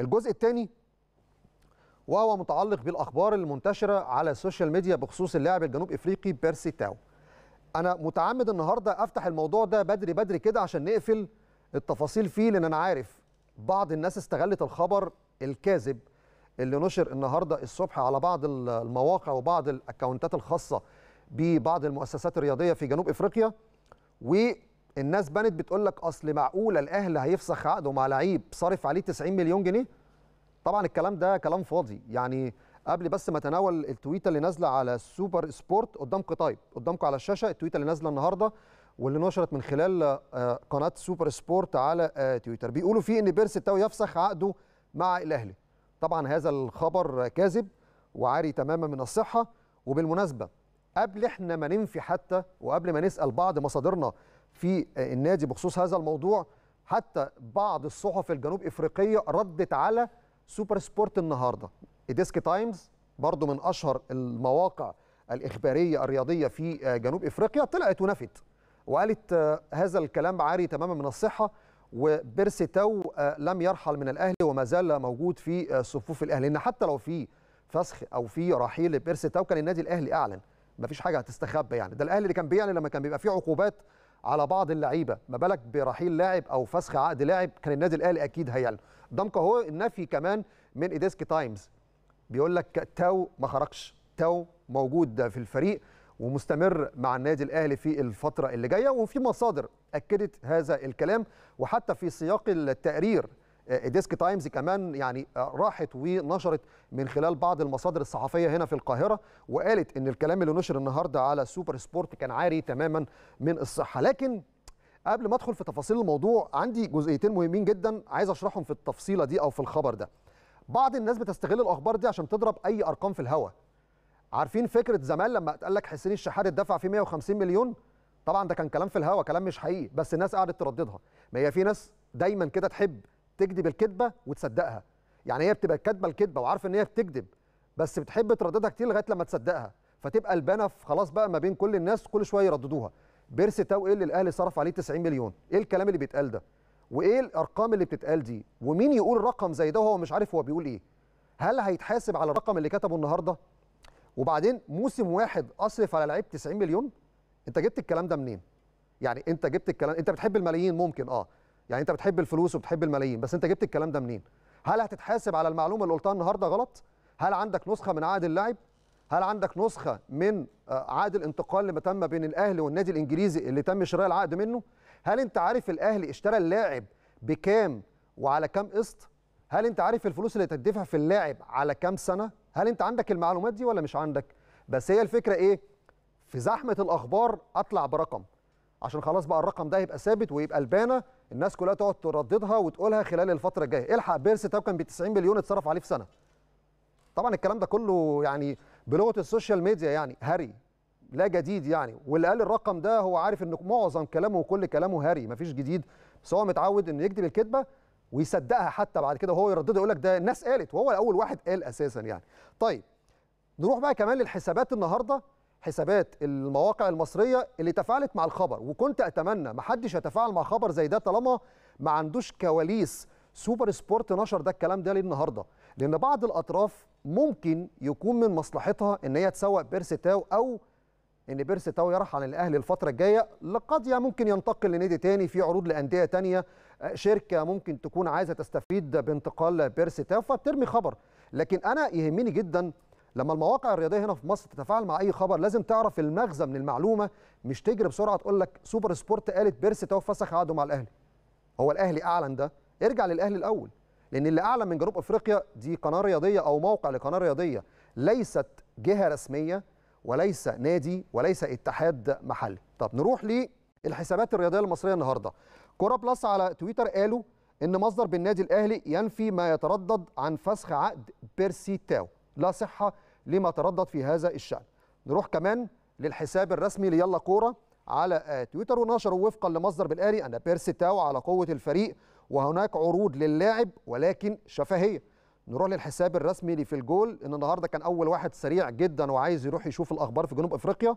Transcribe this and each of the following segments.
الجزء الثاني وهو متعلق بالاخبار المنتشره على السوشيال ميديا بخصوص اللاعب الجنوب افريقي بيرسي تاو انا متعمد النهارده افتح الموضوع ده بدري بدري كده عشان نقفل التفاصيل فيه لان انا عارف بعض الناس استغلت الخبر الكاذب اللي نشر النهارده الصبح على بعض المواقع وبعض الاكونتات الخاصه ببعض المؤسسات الرياضيه في جنوب افريقيا و الناس بنت بتقول لك اصل معقوله الاهلي هيفسخ عقده مع لعيب صارف عليه 90 مليون جنيه طبعا الكلام ده كلام فاضي يعني قبل بس ما تناول التويته اللي نازله على السوبر سبورت قدامكم طيب قدامكم على الشاشه التويته اللي نازله النهارده واللي نشرت من خلال آه، قناه سوبر سبورت على آه، تويتر بيقولوا فيه ان بيرس التاوي يفسخ عقده مع الاهلي طبعا هذا الخبر كاذب وعاري تماما من الصحه وبالمناسبه قبل احنا ما ننفي حتى وقبل ما نسال بعض مصادرنا في النادي بخصوص هذا الموضوع حتى بعض الصحف الجنوب افريقيه ردت على سوبر سبورت النهارده ديسك تايمز برضو من اشهر المواقع الاخباريه الرياضيه في جنوب افريقيا طلعت ونفت وقالت آه، هذا الكلام عاري تماما من الصحه وبيرسي تو آه، لم يرحل من الاهلي وما زال موجود في آه، صفوف الاهلي ان حتى لو في فسخ او في رحيل بيرسي تو كان النادي الاهلي اعلن مفيش حاجه هتستخبى يعني ده الاهلي اللي كان بيعلن لما كان بيبقى فيه عقوبات على بعض اللعيبه ما بالك برحيل لاعب او فسخ عقد لاعب كان النادي الاهلي اكيد هيعلن دمك اهو النفي كمان من ايديسك تايمز بيقول لك تاو ما خرجش تاو موجود في الفريق ومستمر مع النادي الاهلي في الفتره اللي جايه وفي مصادر اكدت هذا الكلام وحتى في سياق التقرير ديسك آه، تايمز كمان يعني آه، راحت ونشرت من خلال بعض المصادر الصحفيه هنا في القاهره وقالت ان الكلام اللي نشر النهارده على سوبر سبورت كان عاري تماما من الصحه لكن قبل ما ادخل في تفاصيل الموضوع عندي جزئيتين مهمين جدا عايز اشرحهم في التفصيله دي او في الخبر ده بعض الناس بتستغل الاخبار دي عشان تضرب اي ارقام في الهواء عارفين فكره زمان لما اتقال لك حسين الشحات اتدفع فيه 150 مليون طبعا ده كان كلام في الهوا كلام مش حقيقي بس الناس قعدت ترددها ما هي في ناس دايما كده تحب تكذب الكذبه وتصدقها يعني هي بتبقى كاتبه الكذبه وعارفه ان هي بتكذب بس بتحب ترددها كتير لغايه لما تصدقها فتبقى البانه خلاص بقى ما بين كل الناس كل شويه يرددوها بيرسي تاو ايه اللي الاهلي صرف عليه 90 مليون ايه الكلام اللي بيتقال ده وايه الارقام اللي بتتقال دي ومين يقول رقم زي ده وهو مش عارف هو بيقول ايه هل هيتحاسب على الرقم اللي كتبه النهارده وبعدين موسم واحد اصرف على لعيب 90 مليون انت جبت الكلام ده منين يعني انت جبت الكلام انت بتحب الملايين ممكن اه يعني انت بتحب الفلوس وبتحب الملايين بس انت جبت الكلام ده منين هل هتتحاسب على المعلومه اللي قلتها النهارده غلط هل عندك نسخه من عقد اللاعب هل عندك نسخه من آه، عقد الانتقال اللي تم بين الاهلي والنادي الانجليزي اللي تم شراء العقد منه هل انت عارف الاهلي اشترى اللاعب بكام وعلى كام قسط هل انت عارف الفلوس اللي تدفع في اللاعب على كام سنه هل انت عندك المعلومات دي ولا مش عندك بس هي الفكره ايه في زحمه الاخبار اطلع برقم عشان خلاص بقى الرقم ده يبقى ثابت ويبقى البانه الناس كلها تقعد ترددها وتقولها خلال الفتره الجايه الحق بيرس كان ب 90 مليون اتصرف عليه في سنه طبعا الكلام ده كله يعني بلغه السوشيال ميديا يعني هري لا جديد يعني واللي قال الرقم ده هو عارف ان معظم كلامه وكل كلامه هري مفيش جديد بس هو متعود انه يكذب الكذبه ويصدقها حتى بعد كده وهو يرددها يقول لك ده الناس قالت وهو اول واحد قال اساسا يعني طيب نروح بقى كمان للحسابات النهارده حسابات المواقع المصريه اللي تفاعلت مع الخبر وكنت اتمنى ما حدش يتفاعل مع خبر زي ده طالما ما عندوش كواليس سوبر سبورت نشر ده الكلام ده ليه النهارده لان بعض الاطراف ممكن يكون من مصلحتها ان هي تسوق بيرسي تاو او ان بيرسي تاو يرحل عن الاهلي الفتره الجايه لقد ممكن ينتقل لنادي تاني في عروض لانديه تانيه أه، شركه ممكن تكون عايزه تستفيد بانتقال بيرسي تاو فترمي خبر لكن انا يهمني جدا لما المواقع الرياضيه هنا في مصر تتفاعل مع اي خبر لازم تعرف المغزى من المعلومه مش تجري بسرعه تقول لك سوبر سبورت قالت بيرسي تو فسخ عقده مع الاهلي هو الاهلي اعلن ده ارجع للاهلي الاول لان اللي اعلن من جنوب افريقيا دي قناه رياضيه او موقع لقناه رياضيه ليست جهه رسميه وليس نادي وليس اتحاد محلي طب نروح للحسابات الرياضيه المصريه النهارده كوره بلس على تويتر قالوا ان مصدر بالنادي الاهلي ينفي ما يتردد عن فسخ عقد بيرسي تاو لا صحه لما تردد في هذا الشأن نروح كمان للحساب الرسمي ليلا كوره على آه، تويتر ونشروا وفقا لمصدر بالآلي أن بيرسي تاو على قوة الفريق وهناك عروض للاعب ولكن شفهية نروح للحساب الرسمي اللي في الجول ان النهارده كان اول واحد سريع جدا وعايز يروح يشوف الاخبار في جنوب افريقيا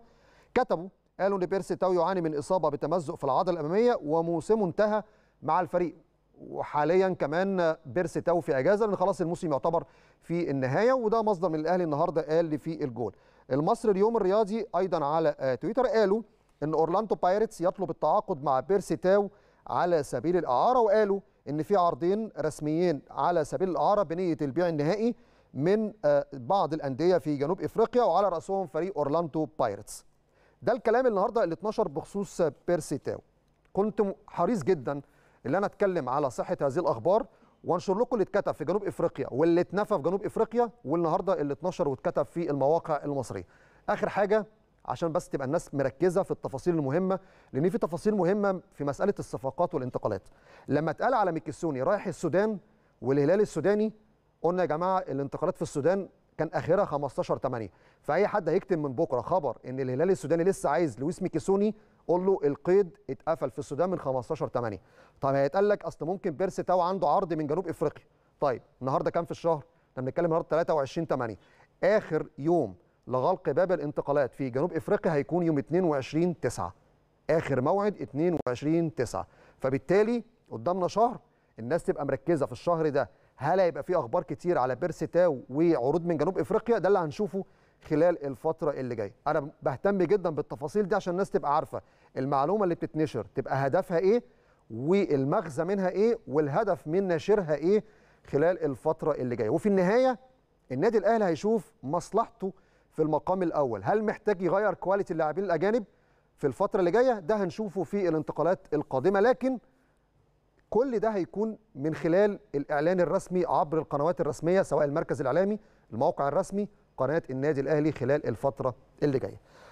كتبوا قالوا ان بيرسي تاو يعاني من اصابه بتمزق في العضله الاماميه وموسمه انتهى مع الفريق وحاليا كمان بيرسي تاو في اجازه لان خلاص الموسم يعتبر في النهايه وده مصدر من الاهلي النهارده قال في الجول المصري اليوم الرياضي ايضا على تويتر قالوا ان اورلاندو بايرتس يطلب التعاقد مع بيرسي تاو على سبيل الاعاره وقالوا ان في عرضين رسميين على سبيل الاعاره بنيه البيع النهائي من آه، بعض الانديه في جنوب افريقيا وعلى راسهم فريق اورلاندو بايرتس ده الكلام النهارده ال 12 بخصوص بيرسي تاو كنت حريص جدا اللي انا اتكلم على صحه هذه الاخبار وانشر لكم اللي اتكتب في جنوب افريقيا واللي اتنفى في جنوب افريقيا والنهارده اللي اتنشر واتكتب في المواقع المصريه. اخر حاجه عشان بس تبقى الناس مركزه في التفاصيل المهمه لان في تفاصيل مهمه في مساله الصفقات والانتقالات. لما اتقال على ميكيسوني رايح السودان والهلال السوداني قلنا يا جماعه الانتقالات في السودان كان اخرها 15 8 فاي حد هيكتب من بكره خبر ان الهلال السوداني لسه عايز لويس ميكيسوني قول له القيد اتقفل في السودان من 15 8 طب هيتقال لك اصل ممكن بيرسي تاو عنده عرض من جنوب افريقيا طيب النهارده كام في الشهر احنا بنتكلم النهارده 23 8 اخر يوم لغلق باب الانتقالات في جنوب افريقيا هيكون يوم 22 9 اخر موعد 22 9 فبالتالي قدامنا شهر الناس تبقى مركزه في الشهر ده هل هيبقى في اخبار كتير على بيرسي تاو وعروض من جنوب افريقيا ده اللي هنشوفه خلال الفتره اللي جايه انا بهتم جدا بالتفاصيل دي عشان الناس تبقى عارفه المعلومه اللي بتتنشر تبقى هدفها ايه والمغزى منها ايه والهدف من نشرها ايه خلال الفتره اللي جايه وفي النهايه النادي الاهلي هيشوف مصلحته في المقام الاول هل محتاج يغير كواليتي اللاعبين الاجانب في الفتره اللي جايه ده هنشوفه في الانتقالات القادمه لكن كل ده هيكون من خلال الاعلان الرسمي عبر القنوات الرسميه سواء المركز الاعلامي الموقع الرسمي قناه النادي الاهلي خلال الفتره اللي جايه